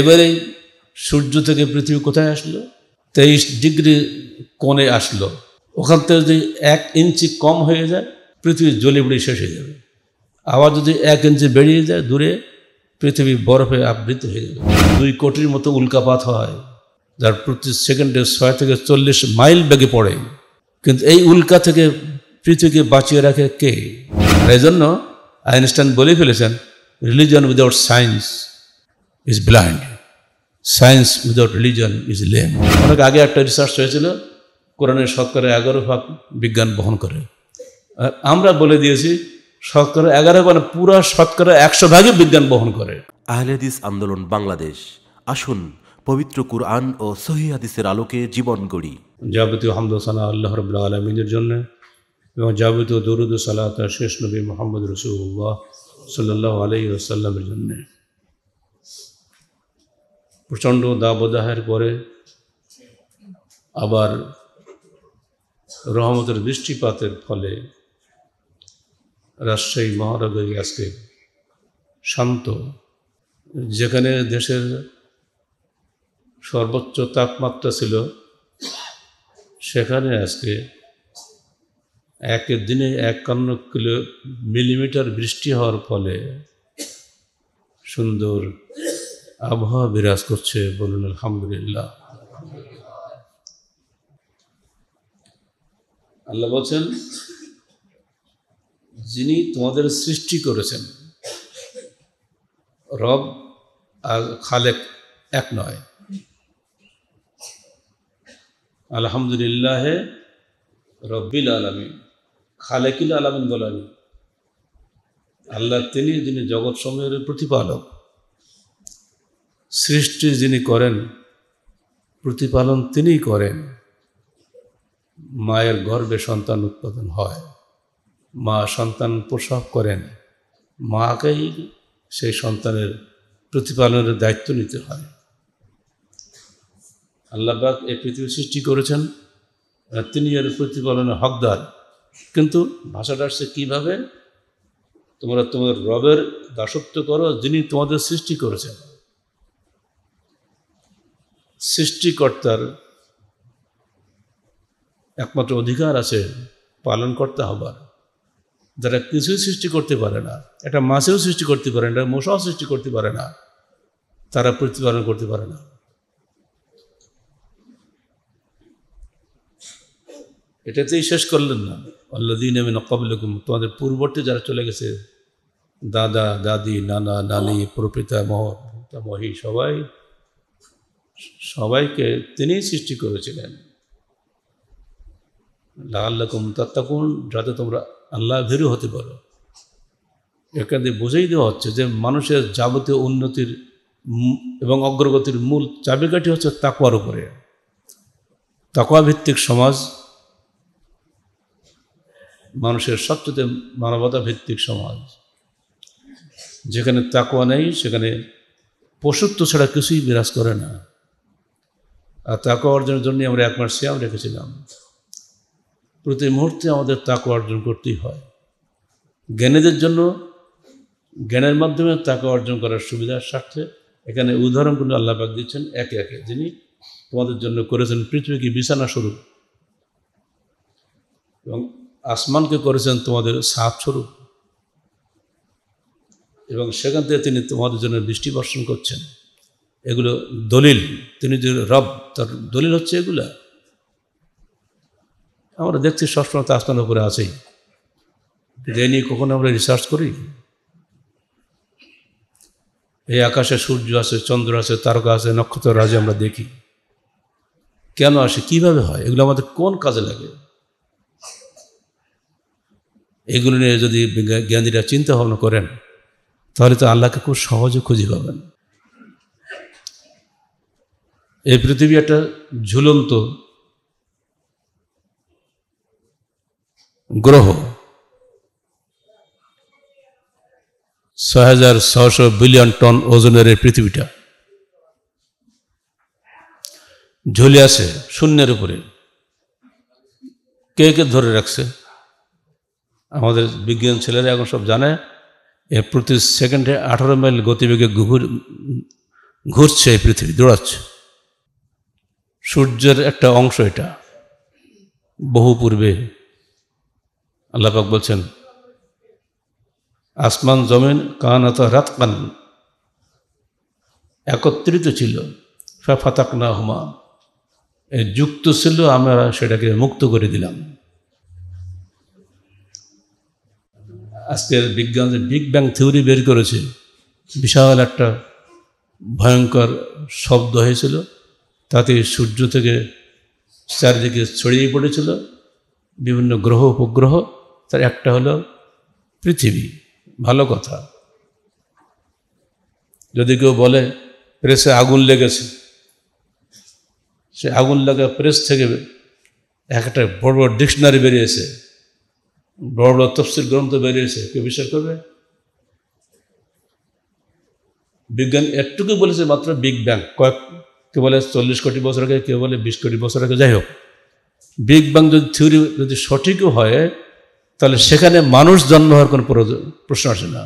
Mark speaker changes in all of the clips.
Speaker 1: এবারে সূর্য থেকে পৃথিবী কোথায় আসলো তেইশ ডিগ্রি কোণে আসলো ওখান থেকে যদি এক ইঞ্চি কম হয়ে যায় পৃথিবী জলে বুড়ি শেষ হয়ে যাবে আবার যদি এক ইঞ্চি বেরিয়ে যায় দূরে পৃথিবী বরফে আবৃত হয়ে যাবে দুই কোটির মতো উল্কাপাত হয় যার প্রতি সেকেন্ডে ছয় থেকে চল্লিশ মাইল বেগে পড়ে কিন্তু এই উল্কা থেকে পৃথিবীকে বাঁচিয়ে রাখে কে এই জন্য আইনস্টাইন বলে ফেলেছেন religion without science is blind science without religion is lame অনেক আগে একটা রিসার্চ হয়েছিল কোরআনের শতকরা এগারো ভাগ বিজ্ঞান বহন করে আমরা বলে দিয়েছি শতকরা এগারো মানে পুরো শতকরা একশো ভাগই বিজ্ঞান বহন করে আহলেদিস আন্দোলন বাংলাদেশ আসুন পবিত্র কুরআন ও সহি হাদিসের আলোকে জীবন গড়ি যাবতীয় হামদোসানা আল্লাহ রবুল্লা আলমিনের জন্য এবং যাবতীয় দরুদ সালাহ শেষ নবী মোহাম্মদ রসুল্লাহ সাল্লাহ আলাই আসাল্লামের জন্যে প্রচণ্ড দাবদাহের পরে আবার রহমতের বৃষ্টিপাতের ফলে রাজশাহী মহারাজ আজকে শান্ত যেখানে দেশের সর্বোচ্চ তাপমাত্রা ছিল সেখানে আজকে একের দিনে একান্ন কিলো মিলিমিটার বৃষ্টি হওয়ার ফলে সুন্দর আবহাওয়া বিরাজ করছে বলুন আলহামদুলিল্লাহ আল্লাহ বলছেন যিনি তোমাদের সৃষ্টি করেছেন রব আর খালেক এক নয় আলহামদুলিল্লাহ রব্বিল আলমী খালেকিল আলমিন বলেন আল্লাহ তিনি যিনি সময়ের প্রতিপালক সৃষ্টি যিনি করেন প্রতিপালন তিনিই করেন মায়ের গর্ভে সন্তান উৎপাদন হয় মা সন্তান প্রসব করেন মাকেই সেই সন্তানের প্রতিপালনের দায়িত্ব নিতে হয় আল্লাহবাক এই পৃথিবী সৃষ্টি করেছেন তিনি এর প্রতিপালনের হকদার কিন্তু ভাষাটা আসছে কীভাবে তোমরা তোমাদের রবের দাসত্ব করো যিনি তোমাদের সৃষ্টি করেছেন সৃষ্টিকর্তার একমাত্র অধিকার আছে পালনকর্তা হবার যারা কিছুই সৃষ্টি করতে পারে না একটা মাছেও সৃষ্টি করতে পারে না মশাও সৃষ্টি করতে পারে না তারা প্রতিপালন করতে পারে না এটাতেই শেষ করলেন না আল্লাদিন আমি নকাবুলকুম তোমাদের পূর্ববর্তী যারা চলে গেছে দাদা দাদি নানা নানি প্রপিতা মহ মহি সবাই সবাইকে তিনিই সৃষ্টি করেছিলেন লাল্লাকুম তাত্তাকুন যাতে তোমরা আল্লাহ ভেরু হতে পারো এখান বুঝেই দেওয়া হচ্ছে যে মানুষের যাবতীয় উন্নতির এবং অগ্রগতির মূল চাবিকাঠি হচ্ছে তাকুয়ার উপরে তাকুয়া ভিত্তিক সমাজ মানুষের সবচেয়ে মানবতা ভিত্তিক সমাজ যেখানে তাকুয়া নেই সেখানে পশুত্ব ছাড়া কিছুই বিরাজ করে না আর তাকে অর্জনের জন্য আমরা এক মাস শ্যাম রেখেছিলাম প্রতি মুহূর্তে আমাদের তাকে অর্জন করতেই হয় জ্ঞানীদের জন্য জ্ঞানের মাধ্যমে তাকে অর্জন করার সুবিধার স্বার্থে এখানে কিন্তু আল্লাহবাক দিচ্ছেন একে একে যিনি তোমাদের জন্য করেছেন পৃথিবীকে বিছানা স্বরূপ এবং আসমানকে করেছেন তোমাদের সাপ স্বরূপ এবং সেখান থেকে তিনি তোমাদের জন্য বৃষ্টি বর্ষণ করছেন এগুলো দলিল তিনি যে রব তার দলিল হচ্ছে এগুলা আমরা দেখছি সবসময় তা আসমান উপরে আছেই যে নিয়ে কখনো আমরা রিসার্চ করি এই আকাশে সূর্য আছে চন্দ্র আছে তারকা আছে নক্ষত্র রাজে আমরা দেখি কেন আসে কিভাবে হয় এগুলো আমাদের কোন কাজে লাগে এগুলো নিয়ে যদি জ্ঞানীরা চিন্তা ভাবনা করেন তাহলে তো আল্লাহকে খুব সহজে খুঁজে পাবেন এই পৃথিবী একটা ঝুলন্ত গ্রহ ছয় হাজার ছশো বিলিয়ন টন ওজনের এই পৃথিবীটা ঝুলে আছে শূন্যের উপরে কে কে ধরে রাখছে আমাদের বিজ্ঞান ছেলেরা এখন সব জানে এ প্রতি সেকেন্ডে আঠারো মাইল গতিবেগে ঘুর ঘুরছে এই পৃথিবী দৌড়াচ্ছে সূর্যের একটা অংশ এটা বহু পূর্বে আল্লাপাক বলছেন আসমান জমেন কান আত রাত কান একত্রিত ছিল ফাফাতাক না হুমা যুক্ত ছিল আমরা সেটাকে মুক্ত করে দিলাম আজকের বিজ্ঞান যে বিগ ব্যাং থিওরি বের করেছে বিশাল একটা ভয়ঙ্কর শব্দ হয়েছিল তাতে সূর্য থেকে চারিদিকে ছড়িয়ে পড়েছিল বিভিন্ন গ্রহ উপগ্রহ তার একটা হলো পৃথিবী ভালো কথা যদি কেউ বলে প্রেসে আগুন লেগেছে সে আগুন লাগা প্রেস থেকে একটা বড় বড় ডিকশনারি বেরিয়েছে বড় বড় তফসিল গ্রন্থ বেরিয়েছে কেউ বিশ্বাস করবে বিজ্ঞান একটুকু বলেছে মাত্র বিগ ব্যাং কয়েক কেউ বলে চল্লিশ কোটি বছর আগে কেউ বলে বিশ কোটি বছর আগে যাই হোক বিগ ব্যাং যদি থিওরি যদি সঠিকও হয় তাহলে সেখানে মানুষ জন্ম হওয়ার কোনো প্রশ্ন আসে না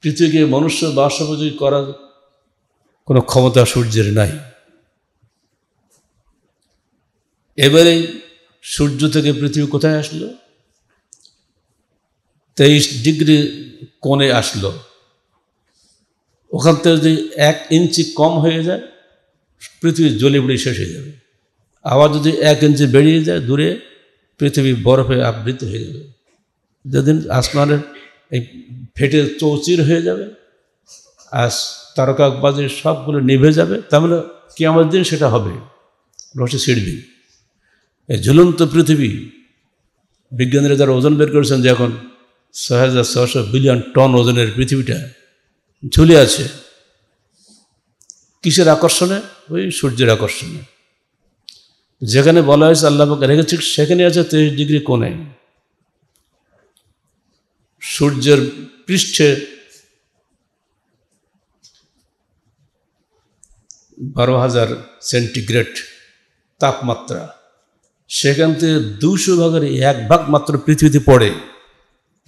Speaker 1: পৃথিবীকে মনুষ্য বাসোপযোগী করার কোনো ক্ষমতা সূর্যের নাই এবারে সূর্য থেকে পৃথিবী কোথায় আসলো তেইশ ডিগ্রি কোণে আসলো ওখান থেকে যদি এক ইঞ্চি কম হয়ে যায় পৃথিবী জলে বুড়ি শেষ হয়ে যাবে আবার যদি এক ইঞ্চি বেরিয়ে যায় দূরে পৃথিবী বরফে আবৃত হয়ে যাবে যেদিন আসমানের এই ফেটে চৌচির হয়ে যাবে আর তারকাবাজির সবগুলো নিভে যাবে তাহলে কি আমার দিন সেটা হবে রসে ছিড়বি এই ঝুলন্ত পৃথিবী বিজ্ঞানীরা যারা ওজন বের করেছেন যে এখন ছয় হাজার ছশো বিলিয়ন টন ওজনের পৃথিবীটা ঝুলে আছে কিসের আকর্ষণে ওই সূর্যের আকর্ষণে যেখানে বলা হয়েছে আল্লাহকে রেখেছে সেখানে আছে তেইশ ডিগ্রি কোণে সূর্যের পৃষ্ঠে বারো হাজার সেন্টিগ্রেড তাপমাত্রা সেখান থেকে দুশো ভাগের এক ভাগ মাত্র পৃথিবীতে পড়ে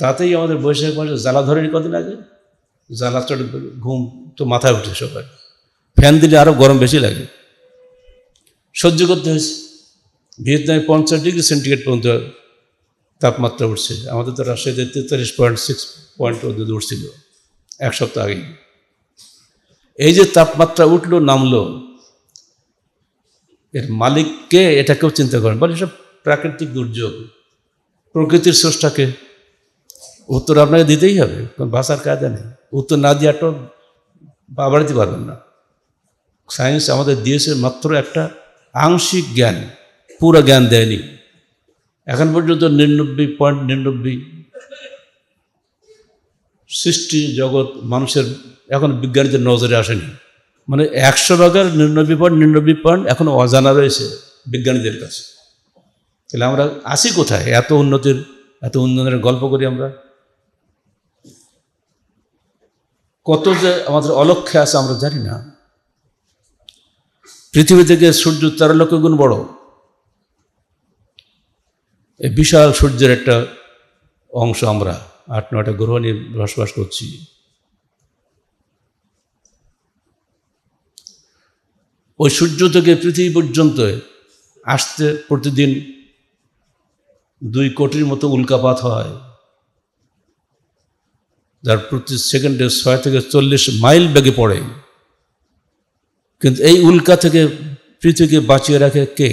Speaker 1: তাতেই আমাদের বৈশাখ মাসে জ্বালা ধরেনি কদিন আগে জ্বালা ঘুম তো মাথায় উঠে সবাই ফ্যান দিলে আরও গরম বেশি লাগে সহ্য করতে হয়েছে ভিয়েতনামে পঞ্চাশ ডিগ্রি সেন্টিগ্রেড পর্যন্ত তাপমাত্রা উঠছে আমাদের তো রাজশাহীতে তেতাল্লিশ পয়েন্ট সিক্স পয়েন্ট পর্যন্ত উঠছিল এক সপ্তাহ আগে এই যে তাপমাত্রা উঠলো নামলো এর মালিককে এটাকেও চিন্তা করেন বলে সব প্রাকৃতিক দুর্যোগ প্রকৃতির স্রষ্টাকে উত্তর আপনাকে দিতেই হবে কোন ভাষার কায়দা নেই উত্তর না দিয়ে একটা পা দিতে পারবেন না সায়েন্স আমাদের দিয়েছে মাত্র একটা আংশিক জ্ঞান পুরো জ্ঞান দেয়নি এখন পর্যন্ত নিরানব্বই পয়েন্ট নিরানব্বই সৃষ্টি জগৎ মানুষের এখন বিজ্ঞানীদের নজরে আসেনি মানে একশো ভাগের নিরানব্বই পয়েন্ট নিরানব্বই পয়েন্ট এখন অজানা রয়েছে বিজ্ঞানীদের কাছে তাহলে আমরা আসি কোথায় এত উন্নতির এত উন্নয়নের গল্প করি আমরা কত যে আমাদের অলক্ষ্যে আছে আমরা জানি না পৃথিবী থেকে সূর্য তেরো লক্ষ গুণ বড় এই বিশাল সূর্যের একটা অংশ আমরা আট নয়টা গ্রহ নিয়ে বসবাস করছি ওই সূর্য থেকে পৃথিবী পর্যন্ত আসতে প্রতিদিন দুই কোটির মতো উল্কাপাত হয় যার প্রতি সেকেন্ডে ছয় থেকে চল্লিশ মাইল বেগে পড়ে কিন্তু এই উল্কা থেকে পৃথিবীকে বাঁচিয়ে রাখে কে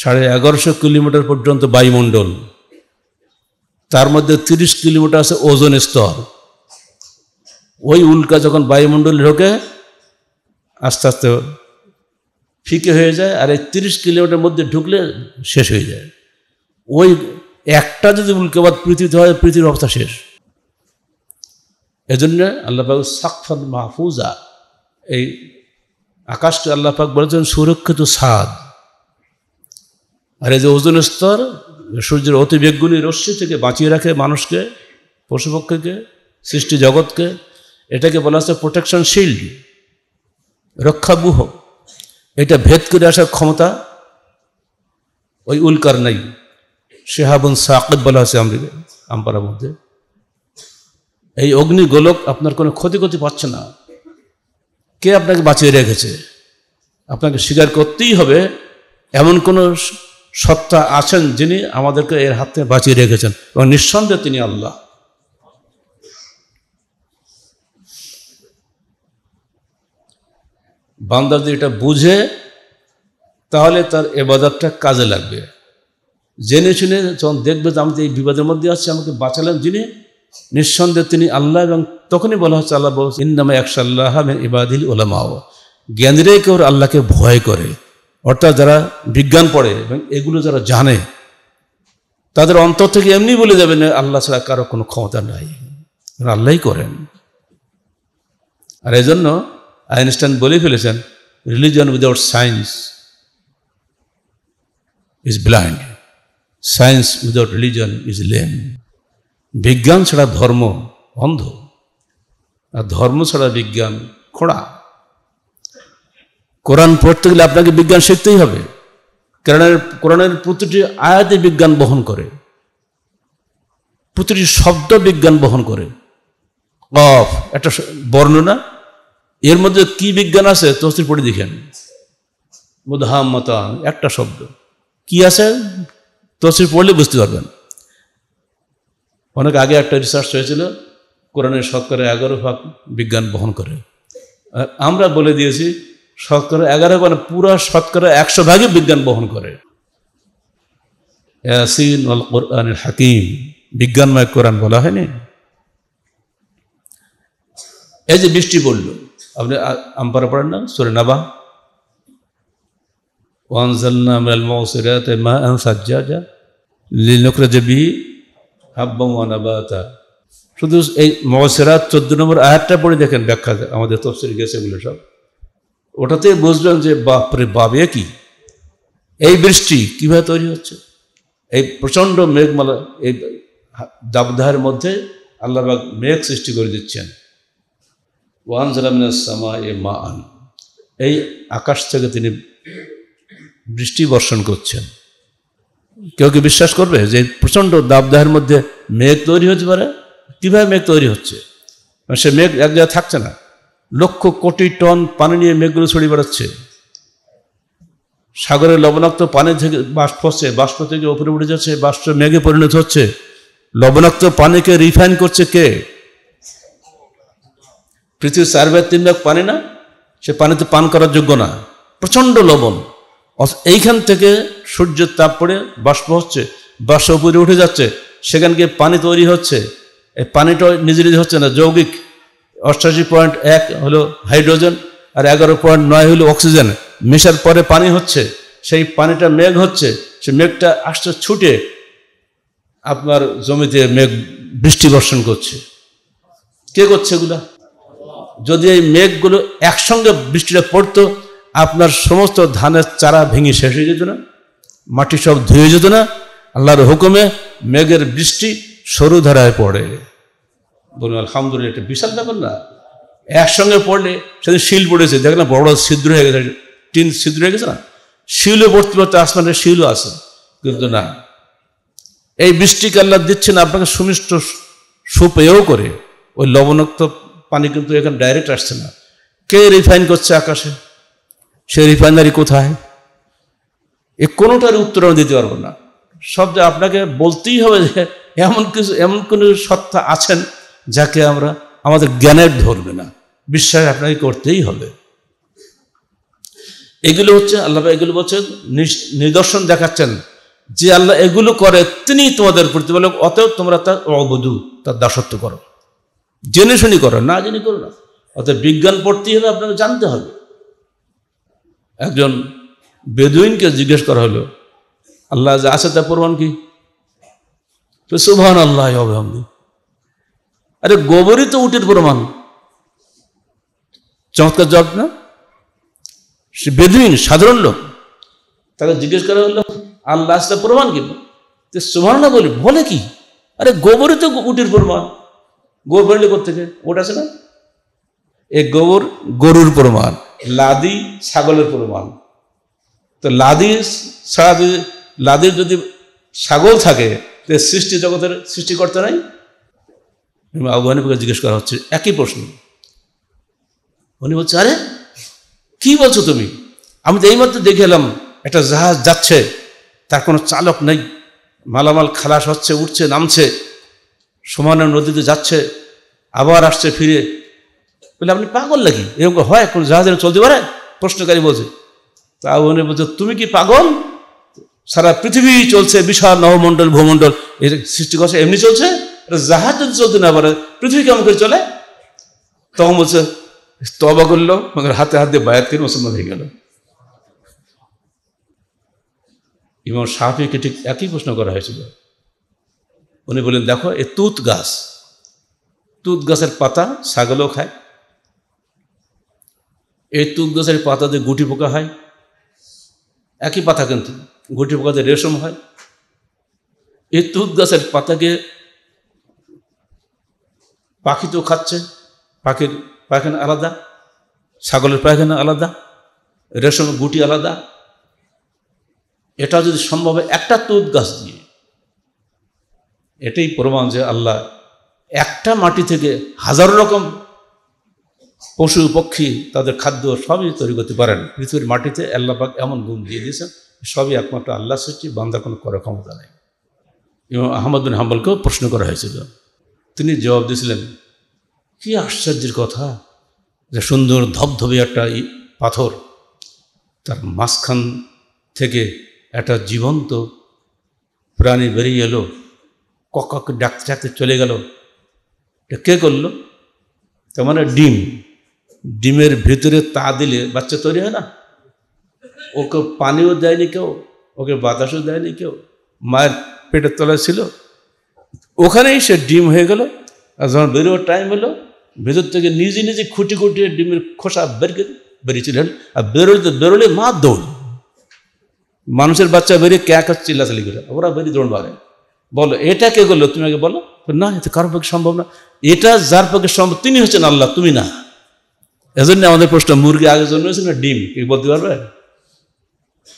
Speaker 1: সাড়ে এগারোশো কিলোমিটার পর্যন্ত বায়ুমণ্ডল তার মধ্যে তিরিশ কিলোমিটার আছে ওজন স্তর ওই উল্কা যখন বায়ুমণ্ডলে ঢোকে আস্তে আস্তে ফিকে হয়ে যায় আর এই তিরিশ কিলোমিটার মধ্যে ঢুকলে শেষ হয়ে যায় ওই একটা যদি উল্কেবাদ পৃথিবীতে হয় পৃথিবীর অবস্থা শেষ এজন্য আল্লাহবাবু সাকফান মাহফুজা এই আকাশকে আল্লাহাক বলেছেন সুরক্ষিত সাদ আর এই যে ওজন স্তর সূর্যের অতি বেগুনি রশ্মি থেকে বাঁচিয়ে রাখে মানুষকে পশুপক্ষীকে সৃষ্টি জগৎকে এটাকে বলা হচ্ছে প্রোটেকশন শিল্ড গুহ এটা ভেদ করে আসার ক্ষমতা ওই উল্কার নাই শেহাবন সাকিব বলা হয়েছে আমরিকে আমপাড়ার মধ্যে এই অগ্নি গোলক আপনার কোনো ক্ষতি ক্ষতি পাচ্ছে না কে আপনাকে বাঁচিয়ে রেখেছে আপনাকে স্বীকার করতেই হবে এমন কোনো সত্তা আছেন যিনি আমাদেরকে এর হাত থেকে বাঁচিয়ে রেখেছেন এবং নিঃসন্দেহে তিনি আল্লাহ বান্দার যদি এটা বুঝে তাহলে তার এবাদতটা কাজে লাগবে জেনে শুনে যখন দেখবে যে আমি এই বিবাদের মধ্যে আছি আমাকে বাঁচালেন যিনি নিঃসন্দেহে তিনি আল্লাহ এবং তখনই বলা হচ্ছে আল্লাহ বলছে ইন্নামা একশাল্লাহ ইবাদিল ওলামাও জ্ঞানীরাই কেউ আল্লাহকে ভয় করে অর্থাৎ যারা বিজ্ঞান পড়ে এবং এগুলো যারা জানে তাদের অন্তর থেকে এমনি বলে যাবেন আল্লাহ ছাড়া কারো কোনো ক্ষমতা নাই আল্লাহই করেন আর এই জন্য আইনস্টাইন বলে ফেলেছেন religion without science is blind science without religion is lame বিজ্ঞান ছাড়া ধর্ম অন্ধ আর ধর্ম ছাড়া বিজ্ঞান খোঁড়া কোরআন পড়তে গেলে আপনাকে বিজ্ঞান শিখতেই হবে কোরআনের কোরআনের প্রতিটি আয়াতে বিজ্ঞান বহন করে প্রতিটি শব্দ বিজ্ঞান বহন করে অফ একটা বর্ণনা এর মধ্যে কি বিজ্ঞান আছে তস্তির পড়ে দেখেন মুদাহাম্মতান একটা শব্দ কি আছে তফসির পড়লে বুঝতে পারবেন অনেক আগে একটা রিসার্চ হয়েছিল কোরআনের শতকরা এগারো ভাগ বিজ্ঞান বহন করে আর আমরা বলে দিয়েছি শতকরা এগারো মানে পুরো শতকরা একশো ভাগই বিজ্ঞান বহন করে কোরআনের হাকিম বিজ্ঞানময় কোরআন বলা হয়নি এই যে বৃষ্টি পড়ল আপনি আমপারা পড়েন না সোরে নাবা وأنزلنا من المعصرات ماء ثجاجا لنخرج به হাব্বা ওয়ানাবাতা শুধু এই মহসেরাত চোদ্দ নম্বর আয়াতটা পড়ে দেখেন ব্যাখ্যা আমাদের তফসিল গেছে এগুলো সব ওটাতে বুঝলেন যে বাপরে বাবে কি এই বৃষ্টি কীভাবে তৈরি হচ্ছে এই প্রচণ্ড মেঘমালা এই দাবদাহের মধ্যে আল্লাহবাগ মেঘ সৃষ্টি করে দিচ্ছেন ওয়ান সামা এ মা আন এই আকাশ থেকে তিনি বৃষ্টি বর্ষণ করছেন কেউ কি বিশ্বাস করবে যে প্রচণ্ড দাবদাহের মধ্যে মেঘ তৈরি হতে পারে কীভাবে মেঘ তৈরি হচ্ছে মানে সে মেঘ এক জায়গায় থাকছে না লক্ষ কোটি টন পানি নিয়ে মেঘগুলো ছড়িয়ে বেড়াচ্ছে সাগরের লবণাক্ত পানি থেকে বাষ্প হচ্ছে বাষ্প থেকে ওপরে উঠে যাচ্ছে বাষ্প মেঘে পরিণত হচ্ছে লবণাক্ত পানিকে রিফাইন করছে কে পৃথিবীর চার ভাই তিন ভাগ পানি না সে পানিতে পান করার যোগ্য না প্রচণ্ড লবণ এইখান থেকে সূর্যের তাপ পড়ে বাষ্প হচ্ছে বাষ্প উপরে উঠে যাচ্ছে সেখান গিয়ে পানি তৈরি হচ্ছে এই পানিটা নিজে নিজে হচ্ছে না যৌগিক অষ্টাশি পয়েন্ট এক হলো হাইড্রোজেন আর এগারো পয়েন্ট নয় হলো অক্সিজেন মেশার পরে পানি হচ্ছে সেই পানিটা মেঘ হচ্ছে সে মেঘটা আসছে ছুটে আপনার জমিতে মেঘ বৃষ্টি বর্ষণ করছে কে করছে এগুলা যদি এই মেঘগুলো একসঙ্গে বৃষ্টিটা পড়তো আপনার সমস্ত ধানের চারা ভেঙে শেষ হয়ে যেত না মাটি সব ধুয়ে যেত না আল্লাহর হুকুমে মেঘের বৃষ্টি সরু ধারায় পড়ে বলুন আলহামদুলিল্লাহ এটা বিশাল ব্যাপার না একসঙ্গে পড়লে সেদিন শিল পড়েছে দেখ না বড় বড় ছিদ্র হয়ে গেছে টিন ছিদ্র হয়ে গেছে না শিলও পড়তে পড়তে আসমানে শিলও আছে কিন্তু না এই বৃষ্টিকে আল্লাহ দিচ্ছেন আপনাকে সুমিষ্ট সুপেয়েও করে ওই লবণাক্ত পানি কিন্তু এখানে ডাইরেক্ট আসছে না কে রিফাইন করছে আকাশে সে রিফাইনারি কোথায় এ কোনোটার উত্তর আমি দিতে পারবো না সব যে আপনাকে বলতেই হবে যে এমন কিছু এমন কোনো সত্তা আছেন যাকে আমরা আমাদের জ্ঞানের ধরবে না বিশ্বাস আপনাকে করতেই হবে এগুলো হচ্ছে আল্লাহ এগুলো বলছেন নিদর্শন দেখাচ্ছেন যে আল্লাহ এগুলো করে তিনি তোমাদের প্রতিপালক অতএব তোমরা তার অবধু তার দাসত্ব করো জেনে শুনি করো না জেনে করো না অতএব বিজ্ঞান পড়তেই হবে আপনাকে জানতে হবে একজন বেদুইনকে জিজ্ঞেস করা হলো আল্লাহ যে আছে তা প্রমাণ কি সুভান আল্লাহ হবে অবহামদি আরে গোবরই তো উটের প্রমাণ চমৎকার জব না সে বেদুইন সাধারণ লোক তাকে জিজ্ঞেস করা হলো আল্লাহ আসলে প্রমাণ কি সুভান না বলি বলে কি আরে গোবরই তো উটির প্রমাণ গোবর করতে ওটা আছে না এ গোবর গরুর প্রমাণ লাদি ছাগলের পরিমাণ তো লাদি ছাড়া যদি লাদির যদি ছাগল থাকে তো সৃষ্টি জগতের সৃষ্টিকর্তা নাই আবু হানিফাকে জিজ্ঞেস করা হচ্ছে একই প্রশ্ন উনি বলছে আরে কি বলছো তুমি আমি তো এইমাত্র দেখে এলাম একটা জাহাজ যাচ্ছে তার কোনো চালক নেই মালামাল খালাস হচ্ছে উঠছে নামছে সমানে নদীতে যাচ্ছে আবার আসছে ফিরে বলে আপনি পাগল নাকি এরকম হয় কোনো জাহাজে চলতে পারে প্রশ্নকারী বলছে তা উনি বলছে তুমি কি পাগল সারা পৃথিবী চলছে বিশাল নবমণ্ডল ভূমণ্ডল এই সৃষ্টি করছে এমনি চলছে জাহাজ যদি চলতে না পারে পৃথিবী কেমন করে চলে তখন বলছে তবা করলো আমাদের হাতে হাতে বায়াত করে মুসলমান হয়ে গেল ইমাম সাহাফিকে ঠিক একই প্রশ্ন করা হয়েছিল উনি বলেন দেখো এ তুত গাছ তুত গাছের পাতা ছাগলও খায় এই তুক গাছের পাতাতে গুটি পোকা হয় একই পাতা কিন্তু গুটি পোকাতে রেশম হয় এই তুক গাছের পাতাকে পাখি তো খাচ্ছে পাখির পায়খানা আলাদা ছাগলের পায়খানা আলাদা রেশম গুটি আলাদা এটা যদি সম্ভব একটা তুত গাছ দিয়ে এটাই প্রমাণ যে আল্লাহ একটা মাটি থেকে হাজার রকম পশু পক্ষী তাদের খাদ্য সবই তৈরি করতে পারেন পৃথিবীর মাটিতে আল্লাপাক এমন গুণ দিয়ে দিয়েছেন সবই একমাত্র আল্লাহ সৃষ্টি বান্দা কোনো করার ক্ষমতা নেই এবং আহমদুল হাম্বলকেও প্রশ্ন করা হয়েছিল তিনি জবাব দিয়েছিলেন কি আশ্চর্যের কথা যে সুন্দর ধবধবে একটা পাথর তার মাঝখান থেকে একটা জীবন্ত প্রাণী বেরিয়ে এলো কক ডাকতে ডাকতে চলে গেল এটা কে করলো তার মানে ডিম ডিমের ভিতরে তা দিলে বাচ্চা তৈরি হয় না ওকে পানিও দেয়নি কেউ ওকে বাতাসও দেয়নি কেউ মায়ের পেটের তলায় ছিল ওখানেই সে ডিম হয়ে গেল আর যখন বেরোয়ার টাইম হলো ভেতর থেকে নিজে নিজে খুঁটি খুঁটিয়ে ডিমের খোসা বের বেরিয়েছিলেন আর বেরোলে বেরোলে মা দৌড় মানুষের বাচ্চা বেরিয়ে ক্যাক হচ্ছে চিল্লাচালি করে ওরা বেরিয়ে দৌড় মারে বলো এটা কে করলো তুমি আগে বলো না এতে কারোর পক্ষে সম্ভব না এটা যার পক্ষে সম্ভব তিনি হচ্ছেন আল্লাহ তুমি না এজন্য আমাদের প্রশ্ন মুরগি আগে জন্মেছে না ডিম কি বলতে পারবে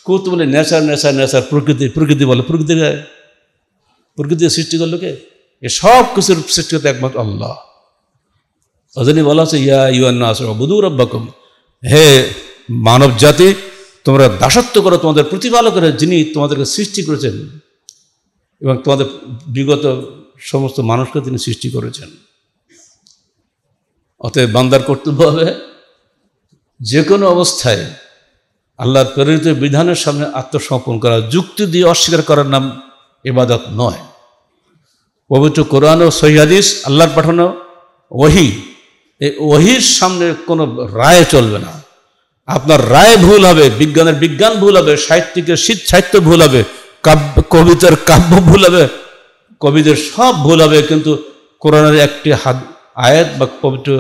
Speaker 1: কুত বলে নেচার নেচার নেচার প্রকৃতি প্রকৃতি বলে প্রকৃতি প্রকৃতি সৃষ্টি করলো কে এ সব কিছুর করতে একমাত্র আল্লাহ ওজনই বলা আছে ইয়া ইউয়ান্নাস বুধুর রব্বাকুম হে মানব জাতি তোমরা দাসত্ব করো তোমাদের প্রতিপালকের যিনি তোমাদেরকে সৃষ্টি করেছেন এবং তোমাদের বিগত সমস্ত মানুষকে তিনি সৃষ্টি করেছেন অতএব বান্দার কর্তব্য হবে যে কোনো অবস্থায় আল্লাহর প্রেরিত বিধানের সামনে আত্মসমর্পণ করা যুক্তি দিয়ে অস্বীকার করার নাম এবাদত নয় পবিত্র কোরআন ও সহিদিস আল্লাহর পাঠানো ওহি এই ওহির সামনে কোনো রায় চলবে না আপনার রায় ভুল হবে বিজ্ঞানের বিজ্ঞান ভুল হবে সাহিত্যিকের শীত সাহিত্য ভুল হবে কাব্য কবিতার কাব্য ভুল হবে কবিদের সব ভুল হবে কিন্তু কোরআনের একটি হাত আয়াত বা পবিত্র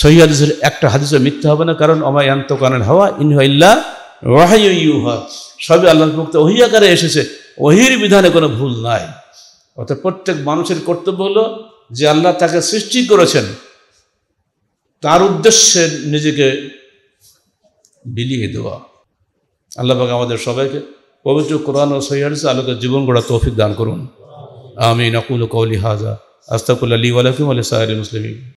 Speaker 1: সহি হাদিসের একটা হাদিসও মিথ্যা হবে না কারণ অমায়ান্ত কানের হওয়া ইনহাইল্লা ওয়াহাই সবই আল্লাহ মুক্ত ওহি আকারে এসেছে ওহির বিধানে কোনো ভুল নাই অর্থাৎ প্রত্যেক মানুষের কর্তব্য হলো যে আল্লাহ তাকে সৃষ্টি করেছেন তার উদ্দেশ্যে নিজেকে বিলিয়ে দেওয়া আল্লাহ পাক আমাদের সবাইকে পবিত্র কোরআন ও সহিহাদিস আলোকে জীবন গড়া তৌফিক দান করুন আমি নকুল কৌলি হাজা আস্তাকুল্লা লি ওয়ালাকুম আলি সাহেব মুসলিম